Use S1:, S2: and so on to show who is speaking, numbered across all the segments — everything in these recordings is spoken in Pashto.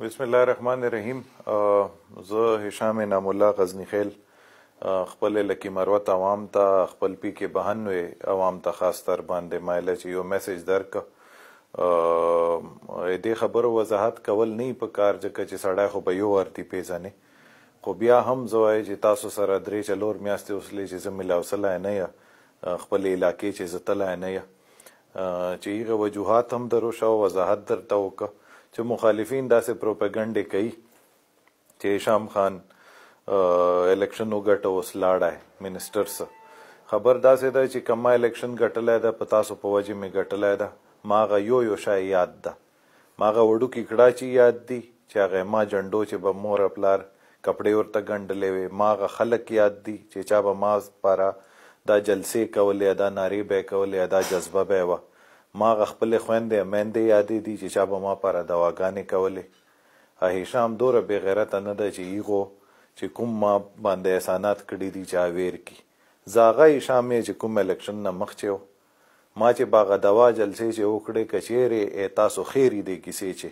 S1: بسم الله الرحمن الرحیم زه هشام انعام الله غزنی خیل uh, خپل لکی مروت عوام ته خپل پی کې 92 عوام ته خاص تر باندې مایله چې یو میسج درک uh, دې خبرو وضاحت کول نه په کار ځکه چې سړی خو په یو ورتي پیژنې خو بیا هم زوای چې تاسو سره درې چلور میاشتې اوسلې چې زه ملاوسله نه یا uh, خپل علاقې چې زه تله نه یا چې هغه وجوهات هم درو شو وضاحت درته وکړه چې مخالفین داسې پروپاګاندا کوي چې شام خان الیکشن وګټه اوس لاړای منیسټر سره خبر داسې ده چې کما الیکشن ګټلای ده پتا سو په وجه می ګټلای ده ماغه یو یو شای یاد ده ماغه وډو کې کړه چې یاد دي چې هغه ما جندو چې به مور خپلار کپڑے ورته ګنډلې وي ماغه خلک یاد دي چې چا به ماز پاره دا جلسې کولې دا ناری به کولې دا جذبه به وه ما غخپل خويندې مندې یادې دي چې چا به ما پر دواګانې کولې هیشام دوره بی غیرت نه ده چې ایغو چې کوم ما باندې احسانات کړی دي چا ویر کی زاغه هیشام چې کوم الیکشن نه مخ چیو ما چې باغ دوا جلسې چې وکړې کچېره ا تاسو خیری دی کیسې چې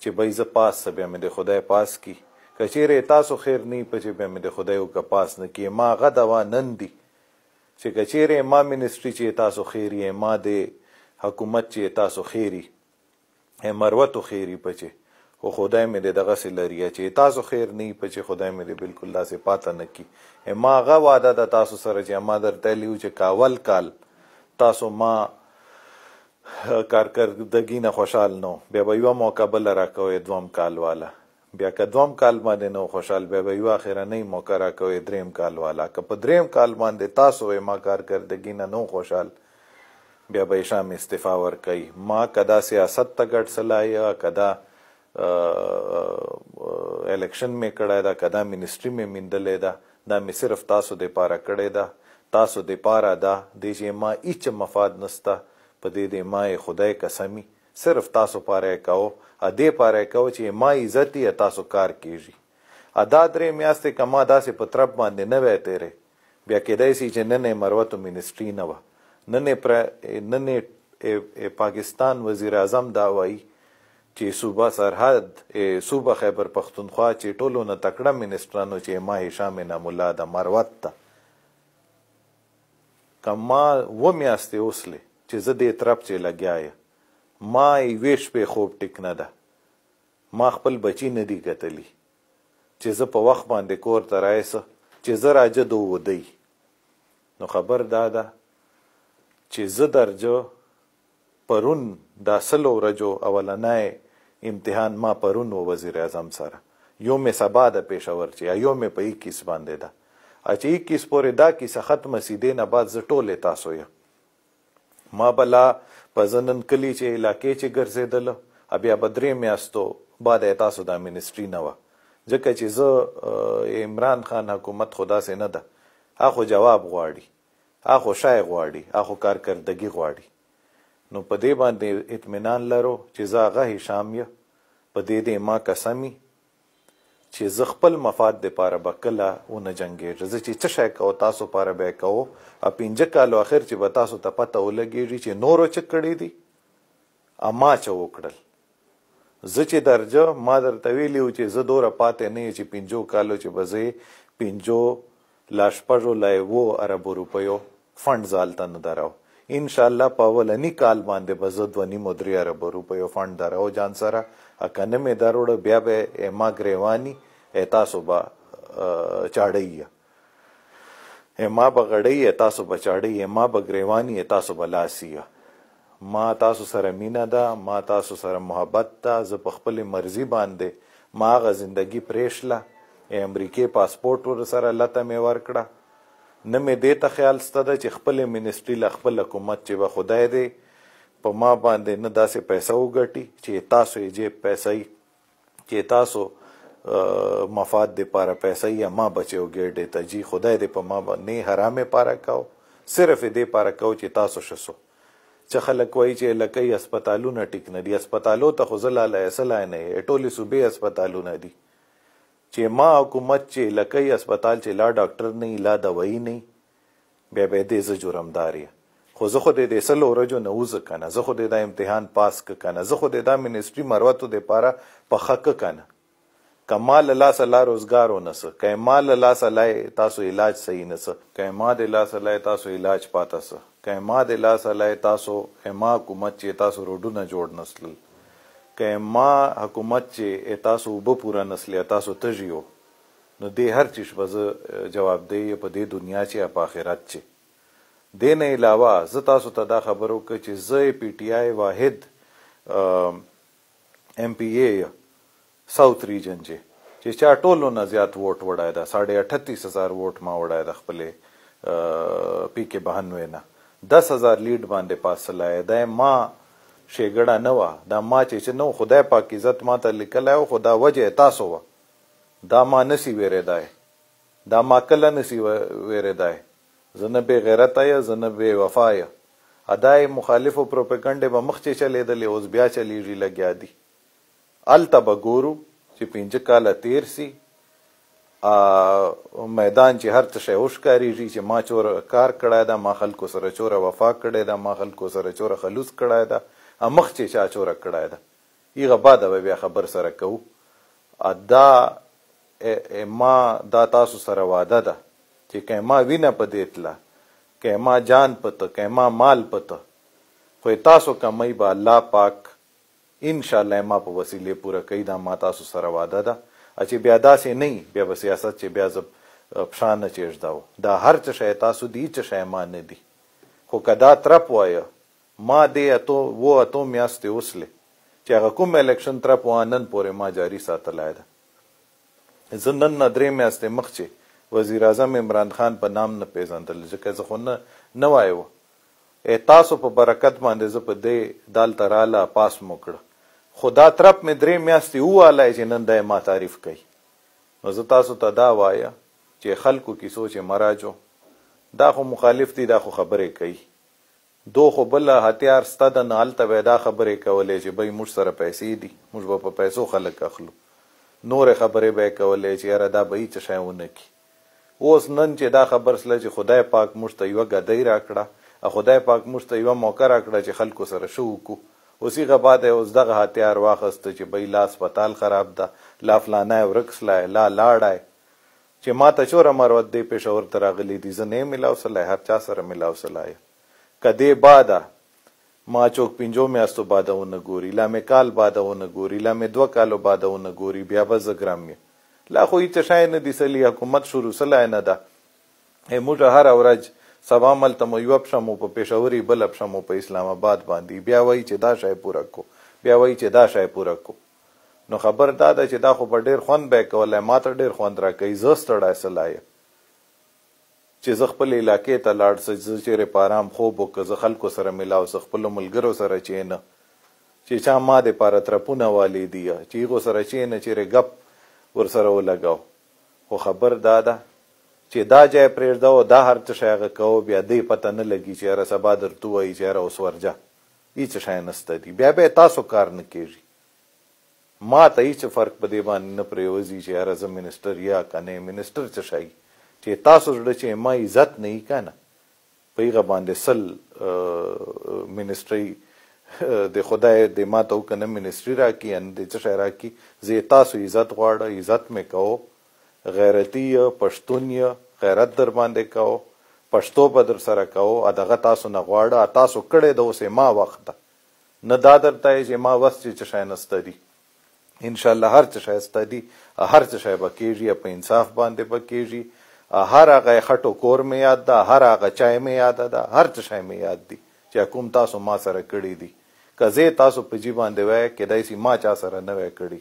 S1: چې بې ز پاس سبې مې د خدای پاس کی کچېره تاسو خیر نه پچې به مې د خدای او کا پاس نه کی ما غدوا نن دی چې کچېره ما منسټری چې تاسو خیری ما دې حکومت چې تاسو خیری مروت خیری پچه او خدای مې دغه سي لري چې تاسو خیر نه پچه خدای مې بالکل لا سي پاته نکی ما غا وعده د تاسو سره چې ما درته لیو چې کاول کال تاسو ما کارکردګی نه خوشحال نو بیا به یو موقع بل راکوې دوم کال والا بیا که دوم کال باندې نو خوشحال بیا به یو اخر نه موقع راکوې دریم کال والا که په دریم کال باندې تاسو ما کارکردګی نه نو خوشحال بیا به شام استعفا ورکوي ما کدا سیاست ته ګډ سلای کدا الیکشن می کړای دا کدا منیسټری می مندلې دا دا می صرف تاسو د پاره کړې دا تاسو د پاره دا د چې ما هیڅ مفاد نستا په دې د ما خدای قسمی صرف تاسو پاره کاو ا دې پاره کاو چې ما عزت تاسو کار کیږي ادا درې میاسته کما داسې پترب باندې نه وې تیرې بیا کېدای شي چې نه نه مروتو منیسټری نه و نن پر نن پاکستان وزیر اعظم دا وایي چې صوبه سرحد صوبه خیبر پختونخوا چې ټولو نه تکړه منسترانو چې ما هشام نام الله د مروت ته کما و میاسته اوسله چې زه دې طرف چې لګیاي ما ویش په خوب ټک نه ده ما خپل بچی نه دی کتلی چې زه په وخت باندې کور ته راځم چې زه راځه دوه دی نو خبر دادا چې زه درجه پرون دا سلو ورځو اولنۍ امتحان ما پرون و وزیر اعظم سره یو مې سبا د پېښور چې یو مې په 21 باندې ده چې 21 پورې دا کیسه ختمه سي دې نه بعد زه ټوله تاسو یې ما بلا پزنن کلی چې علاقې چې ګرځېدل بیا بدرې میاستو بعد تاسو د منستری نه و ځکه چې زه عمران خان حکومت خدا سي نه ده هغه جواب غواړي اخو شای غواړي اخو کارکردګي غواړي نو په دې باندې اطمینان لرو چې زاغه هشام یې په دې دې ما قسمی چې ز خپل مفاد د پاره بکلا و نه جنگي ز چې څه شای کو تاسو پاره به کو ا پنځه کالو اخر چې به تاسو ته پته ولګي چې نورو چ کړی دي اما چ وکړل ز چې درجه ما درته ویلی چې ز دوره پاتې نه چې پنځو کالو چې بزې پنځو لاش پړو لایو عرب روپیو فند ځالته نه دراو ان شاء الله په ولني کال باندې بزد ونی مدري عرب روپیو فند دراو ځان سره اکانمې داروړ بیا به ما گریوانی اتا صبح چاړی ما بغړی تاسو بچاړی ما بغریوانی تاسو بلاسیه ما تاسو سره مینا ده ما تاسو سره محبت ده زه په خپل مرزي باندې ما غ زندگی پرېښله امریکای پاسپورت ور سره لته مې ورکړه نه مې دې ته خیال ستده چې خپل منسټری له خپل حکومت چې به خدای دې په ما باندې نه داسې پیسې وګټي چې تاسو یې جې پیسې چې تاسو مفاد د پاره پیسې یا ما بچو ګټې ته جی خدای دې په ما باندې حرامه پاره کاو صرف دې پاره کاو چې تاسو شسو چې خلک وایي چې لکې هسپتالونه ټیک نه دي هسپتالو ته خو زلاله اصله نه ټولې صوبې هسپتالونه دي چې ما حکومت چې لکه هسپتال چې لا ډاکټر نه لا دوايي نه بیا به دې ز جرمداري خو زه خو دې سلو ورځو نه وز کنه زه خو دې دا امتحان پاس ک کنه زه خو دې دا منیسټری مروتو دې پاره په حق کنه کمال الله صلی روزګار ونس کمال الله صلی تاسو علاج صحیح نس کمال الله صلی تاسو علاج پاتاس کمال الله صلی تاسو هما حکومت چې تاسو روډونه جوړ نسل که ما حکومت چې تاسو وب پورا نسلی تاسو تجیو نو دې هر چیز به جواب دی په دې دنیا چې په آخرت چې دې نه علاوه ز تاسو ته دا خبرو ک چې ز پی ټی آی واحد ایم پی ای ساوث ریجن چې چې چا ټولو نه زیات ووټ وړای دا 38000 ووټ ما وړای د خپلې پی کې 92 نه 10000 لیډ باندې پاس لای دا ما شیګړه نه و دا ما چې نو خدای پاک عزت ما ته لیکلای او خدا وجه تاسو و دا ما نسی ویرې دای دا ما کله نسی ویرې دای زنه به غیرت یا زنه به وفا یا ادای مخالف او پروپاګاندا به مخ چې چلیدلې اوس بیا چلیږي لګیا دي الته به ګورو چې پنځه کاله تیر سي ا میدان چې هر څه وښکاریږي چې ما چور کار کړای دا ما خلکو سره چور وفا کړی دا ما خلکو سره چور خلوص کړای دا مخ چې چا چور کړای دا یغه بعد به بیا خبر سره کو ادا ما دا تاسو سره واده ده چې کما وینه په دیتله کما جان پته کما مال پته خو تاسو کمای به الله پاک ان شاء الله ما په وسیله پوره کوي دا ما تاسو سره واده ده چې بیا داسې نه بیا به سیاست چې بیا زب پشان نه چیش داو دا هر څه شی تاسو دی څه شی مان نه دی خو کدا ترپ وایه ما دې اتو وو اتو میاستې اوسلې چې هغه کوم الیکشن تر په نن پورې ما جاری ساتلای ده زه نن نه درې میاستې مخ چې وزیر اعظم عمران خان په نام نه پیژندل ځکه زه خو نه نه وایو تاسو په برکت باندې زه په دې دال تراله پاس موکړه خدا ترپ مې درې میاستې واله چې نن دای ما تعریف کوي نو زه تاسو ته دا وایا چې خلکو کې سوچ مراجو دا خو مخالف دي دا خو خبرې کوي دو خو بل هتیار ستد نه الته ودا خبرې کولې چې بای موږ سره پیسې دي موږ به په پیسو خلک اخلو نور خبرې به کولې چې یاره دا به هیڅ شی ونه کی اوس نن چې دا خبر سره چې خدای پاک موږ ته یو غدای راکړه خدای پاک موږ ته یو موقع راکړه چې خلکو سره شو کو اوسې غباده اوس دغه هتیار واخست چې بای لاس پتال خراب ده لا فلانه ورکس لا لا لاړای چې ما ته چور امر ود دی پېښور تراغلی دي زنه ملاو صلی هر چا سره ملاو صلی کدے بادا ما چوک پنجو میاستو بادونه ګوري لا مې کال بادونه ګوري لا مې دوه کالو بادونه ګوري بیا به زګرامې لا خو هیڅ شای نه دي سلی حکومت شروع سلای نه ده موږ هر ورځ سبا مل تم یو پښمو په پېښوري بل پښمو په اسلام آباد باندې بیا وای چې دا شای پورا کو بیا وای چې دا شای پورا کو نو خبر دا ده چې دا خو ډېر خوند به کولای ما ته ډېر خوند را کوي زه ستړی سلای چې زه خپل علاقې ته لاړ سم چې پارام خوب وکړه زه خلکو سره ملاو زه خپل ملګرو سره چې نه چې چا ما د پاره ترپونه والی دی چې غو سره چې نه چې غپ ور سره ولګاو خو خبر دادا چې دا جای پرېږده او دا هر څه هغه کوو بیا دې پته نه لګي چې را سبا درته وایي چې را اوس ورځه هیڅ شای نسته دی بیا به تاسو کار نه کیږي ما ته هیڅ فرق په دې باندې نه پریوزي چې را زم منیسټر یا کنه منیسټر څه شي چې تاسو زړه چې ما عزت نه کنه په هغه باندې سل منیسټری د خدای د ما ته کنه منیسټری راکی ان د چې راکی زه تاسو عزت غواړه عزت مې کو غیرتی پښتونی غیرت در باندې کو پښتو په در سره کو ادغه تاسو نه غواړه تاسو کړه د اوسه ما وخت نه دا درته چې ما وس چې شای نستدي ان شاء الله هر څه شای استدي هر څه شای بکیږي په انصاف باندې بکیږي هر هغه خټو کور مې یاد ده هر هغه چای مې یاد ده هر څه مې یاد دي چې کوم تاسو ما سره کړی دي کزه تاسو په جی باندې وای کدای سي ما چا سره نه وای کړی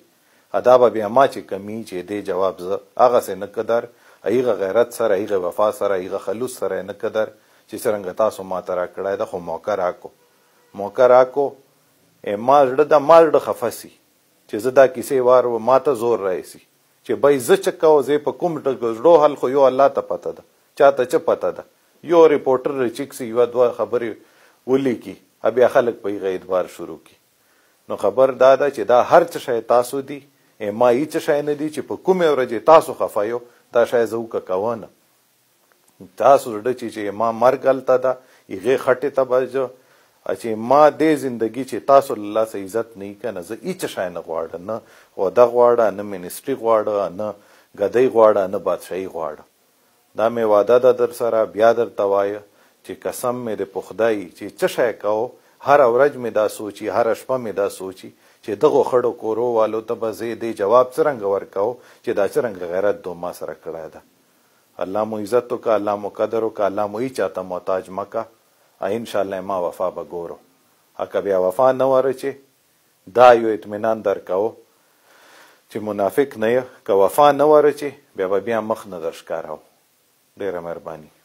S1: ادا به بیا ما چې کمی چې دی جواب زه هغه سه نه قدر ایغه غیرت سره ایغه وفا سره ایغه خلوص سره نه قدر چې څنګه تاسو ما ترا کړای د خو موقع راکو موقع راکو ما زړه د ما زړه خفسي چې زه دا کیسه وار و ما ته زور راځي چې بای ز چکا او زه په کوم ډګړو حل خو یو الله ته پته ده چاته چ پته ده یو ریپورټر چیکسي یو دوه خبرې ولي کی بیا خلک په غیر اعتبار شروع کی نو خبر دا ده چې دا هر څه شی تاسو دی ما هیڅ شی نه دی چې په کومه ورځ تاسو خفایو دا شی زو کا کوونه تاسو رډ چې چې ما مرګ التا ده یغه خټه تبجو چې ما دې زندگی چې تاسو الله سه عزت نه کنه زه هیڅ شای نه غواړم نه ودا غواړم نه منیسټری غواړم نه غدۍ غواړم نه بادشاہي غواړم دا مې وعده ده در سره بیا در توای چې قسم مې د پخدای چې څه شای کو هر اورج مې دا سوچي هر شپه مې دا سوچي چې دغه خړو کورو والو ته به زه دې جواب څنګه ورکاو چې دا څنګه غیرت دو ما سره کړای ده الله مو عزت وکړه الله مو قدر وکړه الله مو هیڅ چاته محتاج مکه ان شاء الله ما وفا به ګورو هک بیا وفا نه وره چې دا یو اطمینان درکاو چې منافق نه که وفا نه وره چې بیا بیا مخ نه درښکارو ډیره مهرباني